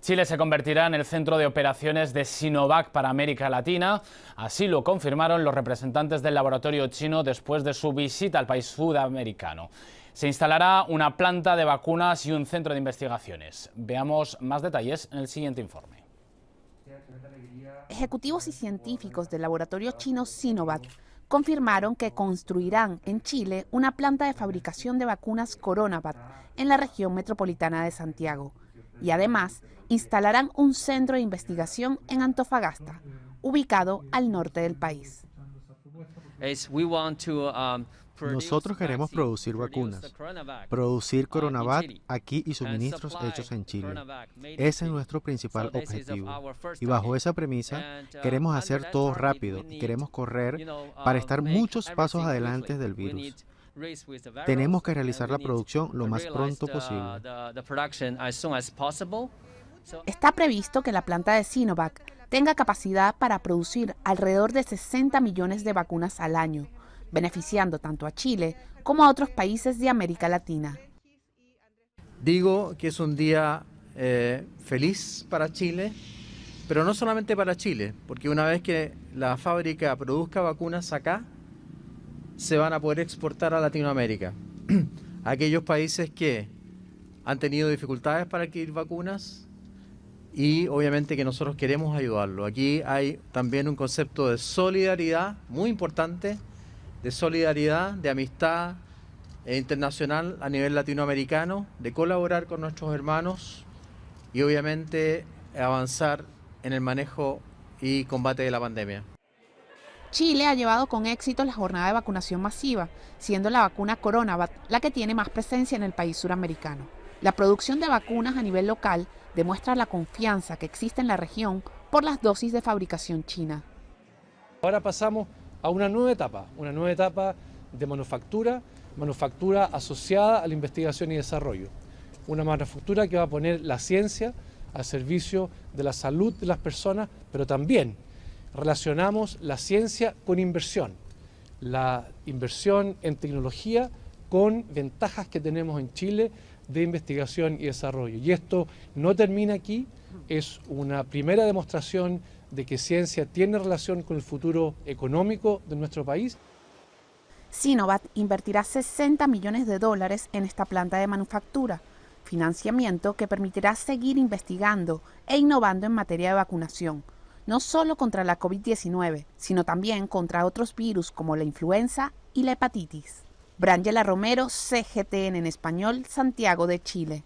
Chile se convertirá en el centro de operaciones de Sinovac para América Latina. Así lo confirmaron los representantes del laboratorio chino después de su visita al país sudamericano. Se instalará una planta de vacunas y un centro de investigaciones. Veamos más detalles en el siguiente informe. Ejecutivos y científicos del laboratorio chino Sinovac confirmaron que construirán en Chile una planta de fabricación de vacunas Coronavac en la región metropolitana de Santiago y además instalarán un centro de investigación en Antofagasta, ubicado al norte del país. Um, Nosotros queremos producir vacunas, producir uh, Coronavac aquí y suministros hechos en Chile. Ese es nuestro principal objetivo. Y bajo esa premisa, uh, queremos hacer todo rápido y queremos correr para um, estar muchos pasos adelante del virus. Tenemos que realizar la producción lo más pronto posible. Está previsto que la planta de Sinovac tenga capacidad para producir alrededor de 60 millones de vacunas al año, beneficiando tanto a Chile como a otros países de América Latina. Digo que es un día eh, feliz para Chile, pero no solamente para Chile, porque una vez que la fábrica produzca vacunas acá, se van a poder exportar a Latinoamérica. Aquellos países que han tenido dificultades para adquirir vacunas y obviamente que nosotros queremos ayudarlo. Aquí hay también un concepto de solidaridad muy importante, de solidaridad, de amistad internacional a nivel latinoamericano, de colaborar con nuestros hermanos y obviamente avanzar en el manejo y combate de la pandemia. Chile ha llevado con éxito la jornada de vacunación masiva, siendo la vacuna Corona la que tiene más presencia en el país suramericano. La producción de vacunas a nivel local demuestra la confianza que existe en la región por las dosis de fabricación china. Ahora pasamos a una nueva etapa, una nueva etapa de manufactura, manufactura asociada a la investigación y desarrollo. Una manufactura que va a poner la ciencia al servicio de la salud de las personas, pero también relacionamos la ciencia con inversión, la inversión en tecnología con ventajas que tenemos en Chile de investigación y desarrollo. Y esto no termina aquí, es una primera demostración de que ciencia tiene relación con el futuro económico de nuestro país. Sinovat invertirá 60 millones de dólares en esta planta de manufactura, financiamiento que permitirá seguir investigando e innovando en materia de vacunación no solo contra la COVID-19, sino también contra otros virus como la influenza y la hepatitis. Brangela Romero, CGTN en español, Santiago de Chile.